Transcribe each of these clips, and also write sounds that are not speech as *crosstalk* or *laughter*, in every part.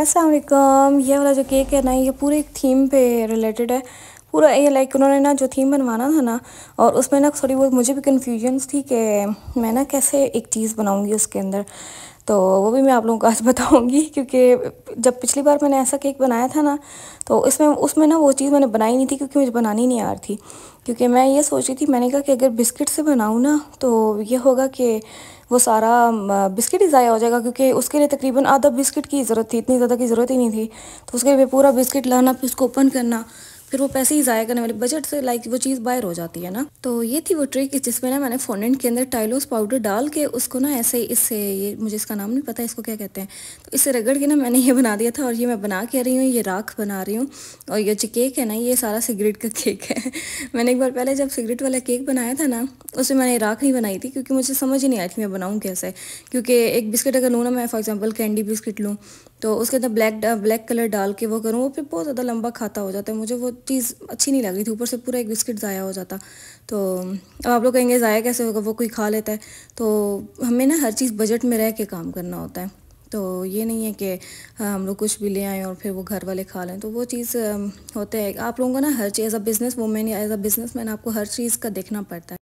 असलम ये वाला जो केक है ना ये पूरे एक थीम पे रिलेटेड है पूरा ये लाइक उन्होंने ना जो थीम बनवाना था ना और उसमें ना थोड़ी बहुत मुझे भी कन्फ्यूजन्स थी कि मैं ना कैसे एक चीज़ बनाऊँगी उसके अंदर तो वो भी मैं आप लोगों को आज *laughs* बताऊंगी क्योंकि जब पिछली बार मैंने ऐसा केक बनाया था ना तो इसमें उसमें ना वो चीज़ मैंने बनाई नहीं थी क्योंकि मुझे बनानी नहीं आ रही थी क्योंकि मैं ये सोच रही थी मैंने कहा कि अगर बिस्किट से बनाऊँ ना तो ये होगा कि वो सारा बिस्किट ही ज़ाया हो जाएगा क्योंकि उसके लिए तकरीबन आधा बिस्किट की ज़रूरत थी इतनी ज़्यादा की ज़रूरत ही नहीं थी तो उसके लिए पूरा बिस्किट लाना फिर उसको ओपन करना फिर वो पैसे ही ज़ाया करने वाले बजट से लाइक वो चीज़ बाहर हो जाती है ना तो ये थी वो ट्रिक जिसमें ना मैंने फोनेंट के अंदर टाइलोस पाउडर डाल के उसको ना ऐसे इससे ये मुझे इसका नाम नहीं पता इसको क्या कहते हैं तो इससे रगड़ के ना मैंने ये बना दिया था और ये मैं बना के रही हूँ ये राख बना रही हूँ और ये जो केक है ना ये सारा सिगरेट का केक है *laughs* मैंने एक बार पहले जब सिगरेट वाला केक बनाया था ना उसमें मैंने राख नहीं बनाई थी क्योंकि मुझे समझ ही नहीं आई थी मैं बनाऊँ कैसे क्योंकि एक बिस्किट अगर लूँ ना मैं फॉर एग्जाम्पल कैंडी बिस्किट लूँ तो उसके अंदर ब्लैक ब्लैक कलर डाल के वो करूँ वो फिर बहुत ज़्यादा लंबा खाता हो जाता है मुझे वो चीज़ अच्छी नहीं लग रही थी ऊपर से पूरा एक बिस्किट ज़ाया हो जाता तो अब आप लोग कहेंगे ज़ाया कैसे होगा वो कोई खा लेता है तो हमें ना हर चीज़ बजट में रह के काम करना होता है तो ये नहीं है कि हाँ, हम लोग कुछ भी ले आएँ और फिर वो घर वाले खा लें तो वो चीज़ होते हैं आप लोगों को ना हर चीज़ एज अ बिज़नेस वूमेन या एज अ बिज़नेस मैन आपको हर चीज़ का देखना पड़ता है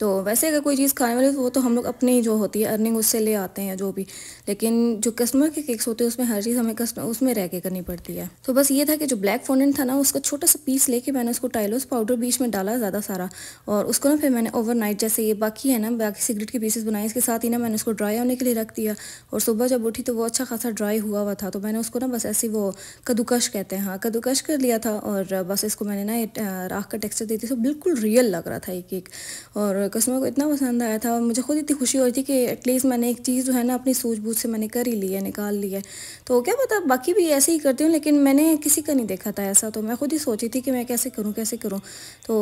तो वैसे अगर कोई चीज़ खाने वाली तो वो तो हम लोग अपने ही जो होती है अर्निंग उससे ले आते हैं जो भी लेकिन जो कस्टमर के केक्स होते हैं उसमें हर चीज़ हमें कस्टमर उसमें रह के करनी पड़ती है तो बस ये था कि जो ब्लैक फोनेंट था ना उसका छोटा सा पीस लेके मैंने उसको टाइलोस पाउडर बीच में डाला ज़्यादा सारा और उसको ना फिर मैंने ओवर जैसे ये बाकी है ना बाकी सिगरेट के पीसेस बनाए इसके साथ ही ना मैंने उसको ड्राई होने के लिए रख दिया और सुबह जब उठी तो वो अच्छा खासा ड्राई हुआ हुआ था तो मैंने उसको ना बस ऐसे वो कदूकश कहते हैं हाँ कदूकश कर लिया था और बस इसको मैंने ना राख का टेक्स्चर दी थी तो बिल्कुल रियल लग रहा था ये केक और कस्टमर को इतना पसंद आया था और मुझे खुद इतनी खुशी हो रही थी कि एटलीस्ट मैंने एक चीज़ जो है ना अपनी सूझबूझ से मैंने कर ही ली है निकाल ली है तो क्या पता बाकी भी ऐसे ही करती हूँ लेकिन मैंने किसी का नहीं देखा था ऐसा तो मैं खुद ही सोची थी कि मैं कैसे करूँ कैसे करूँ तो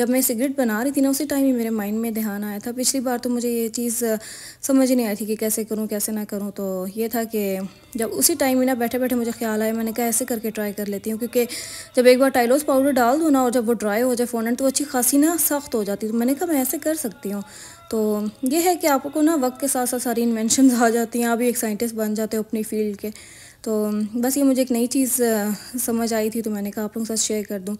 जब मैं सिगरेट बना रही थी ना उसी टाइम ही मेरे माइंड में ध्यान आया था पिछली बार तो मुझे ये चीज़ समझ नहीं आई थी कि कैसे करूँ कैसे ना करूँ तो ये था कि जब उसी टाइम ही ना बैठे बैठे मुझे ख्याल आया मैंने कहा ऐसे करके ट्राई कर लेती हूँ क्योंकि जब एक बार टाइलोस पाउडर डाल दो ना और जब वो ड्राई हो जाए फोन तो अच्छी खासी ना सख्त हो जाती तो मैंने कहा मैं ऐसे कर सकती हूँ तो ये है कि आपको ना वक्त के साथ साथ सारी इन्वेंशन आ जाती हैं आप भी एक साइंटिस्ट बन जाते हो अपनी फील्ड के तो बस ये मुझे एक नई चीज़ समझ आई थी तो मैंने कहा आप लोगों के साथ शेयर कर दूँ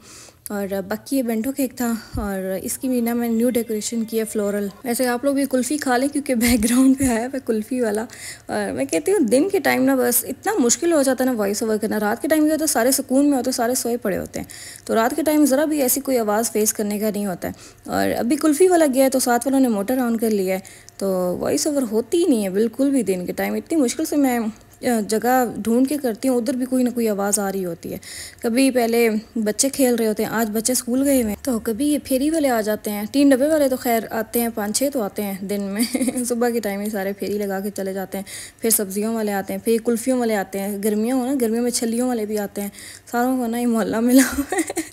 और बाकी ये बेंटो केक था और इसकी भी ना मैंने न्यू डेकोरेशन किया फ्लोरल वैसे आप लोग भी कुल्फ़ी खा लें क्योंकि बैकग्राउंड पे है वह कुल्फ़ी वाला और मैं कहती हूँ दिन के टाइम ना बस इतना मुश्किल हो जाता है ना वॉइस ओवर करना रात के टाइम क्या होता है सारे सुकून में होते हैं सारे सोए पड़े होते हैं तो रात के टाइम ज़रा भी ऐसी कोई आवाज़ फेस करने का नहीं होता है और अभी कुल्फ़ी वाला गया है तो साथ वालों ने मोटर ऑन कर लिया है तो वॉइस ओवर होती ही नहीं है बिल्कुल भी दिन के टाइम इतनी मुश्किल से मैं जगह ढूंढ के करती हूँ उधर भी कोई ना कोई आवाज़ आ रही होती है कभी पहले बच्चे खेल रहे होते हैं आज बच्चे स्कूल गए हुए हैं तो कभी ये फेरी वाले आ जाते हैं तीन डब्बे वाले तो खैर आते हैं पाँच छः तो आते हैं दिन में *laughs* सुबह के टाइम ही सारे फेरी लगा के चले जाते हैं फिर सब्जियों वाले आते हैं फिर कुल्फियों वाले आते हैं गर्मियों हो ना गर्मियों में छलियों वाले भी आते हैं सारों को ना ये मोहल्ला मिला हुआ है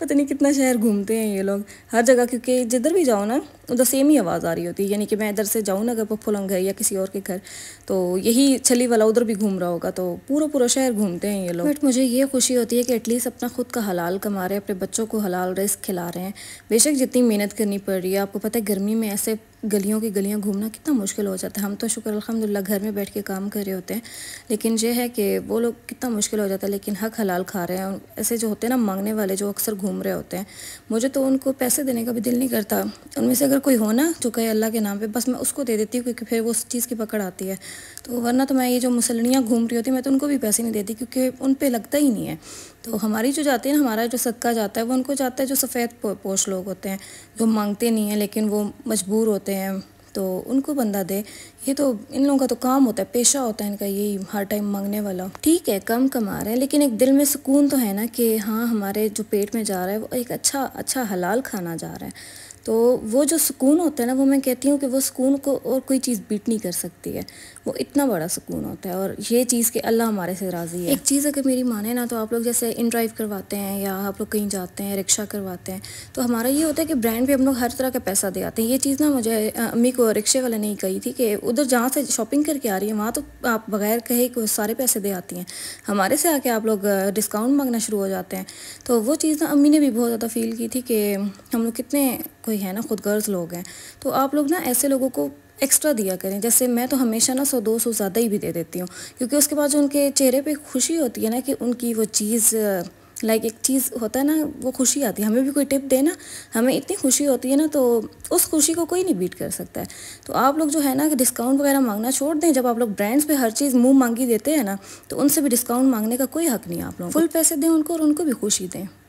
पता नहीं कितना शहर घूमते हैं ये लोग हर जगह क्योंकि जिधर भी जाओ ना उधर सेम ही आवाज़ आ रही होती है यानी कि मैं इधर से जाऊँ ना अगर लंग घर या किसी और के घर तो यही छली वाला उधर भी घूम रहा होगा तो पूरा पूरा शहर घूमते हैं ये लोग बट मुझे ये खुशी होती है कि एटलीस्ट अपना खुद का हलाल कमा रहे हैं अपने बच्चों को हलाल रिस्क खिला रहे हैं बेशक जितनी मेहनत करनी पड़ रही है आपको पता है गर्मी में ऐसे गलियों की गलियाँ घूमना कितना मुश्किल हो जाता है हम तो शुक्र अलहमदिल्ला घर में बैठ के काम कर रहे होते हैं लेकिन ये है कि वो लोग कितना मुश्किल हो जाता है लेकिन हक हलाल खा रहे हैं ऐसे जो होते हैं ना मांगने वाले जो अक्सर घूम रहे होते हैं मुझे तो उनको पैसे देने का भी दिल नहीं करता उनमें से अगर कोई हो ना जो कहे अल्लाह के नाम पर बस मैं उसको दे देती हूँ क्योंकि फिर वो उस चीज़ की पकड़ आती है तो वरना तो मैं ये जो मुसलियाँ घूम रही होती मैं तो उनको भी पैसे नहीं देती क्योंकि उन पर लगता ही नहीं है तो हमारी जो जाती है ना हमारा जो सदका जाता है वो उनको जाता है जो सफ़ेद पोश लोग होते हैं जो मांगते नहीं हैं लेकिन वो मजबूर होते हैं तो उनको बंदा दे ये तो इन लोगों का तो काम होता है पेशा होता है इनका यही हर टाइम मांगने वाला ठीक है कम कमा रहे हैं लेकिन एक दिल में सुकून तो है ना कि हाँ हमारे जो पेट में जा रहा है वो एक अच्छा अच्छा हलाल खाना जा रहा है तो वो जो सुकून होता है ना वो मैं कहती हूँ कि वो सुकून को और कोई चीज़ बीट नहीं कर सकती है वो इतना बड़ा सुकून होता है और ये चीज़ कि अल्लाह हमारे से राज़ी है एक चीज़ अगर मेरी माने ना तो आप लोग जैसे इन ड्राइव करवाते हैं या आप लोग कहीं जाते हैं रिक्शा करवाते हैं तो हमारा ये होता है कि ब्रांड भी हम लोग हर तरह का पैसा दे आते हैं ये चीज़ ना मुझे अम्मी को रिक्शे वाले ने ही कही थी कि उधर जहाँ से शॉपिंग करके आ रही है वहाँ तो आप बगैर कहे को सारे पैसे दे आती हैं हमारे से आके आप लोग डिस्काउंट मांगना शुरू हो जाते हैं तो वो चीज़ ना अम्मी ने भी बहुत ज़्यादा फील की थी कि हम लोग कितने कोई है ना खुद गर्ज लोग हैं तो आप लोग ना ऐसे लोगों को एक्स्ट्रा दिया करें जैसे मैं तो हमेशा ना सौ दो सौ ज़्यादा ही भी दे देती हूँ क्योंकि उसके बाद जो उनके चेहरे पे खुशी होती है ना कि उनकी वो चीज़ लाइक एक चीज़ होता है ना वो खुशी आती है हमें भी कोई टिप दे ना हमें इतनी खुशी होती है ना तो उस खुशी को कोई नहीं बीट कर सकता है तो आप लोग जो है ना कि डिस्काउंट वगैरह मांगना छोड़ दें जब आप लोग ब्रांड्स पर हर चीज़ मुँह मांगी देते हैं ना तो उनसे भी डिस्काउंट मांगने का कोई हक नहीं आप लोग फुल पैसे दें उनको और उनको भी खुशी दें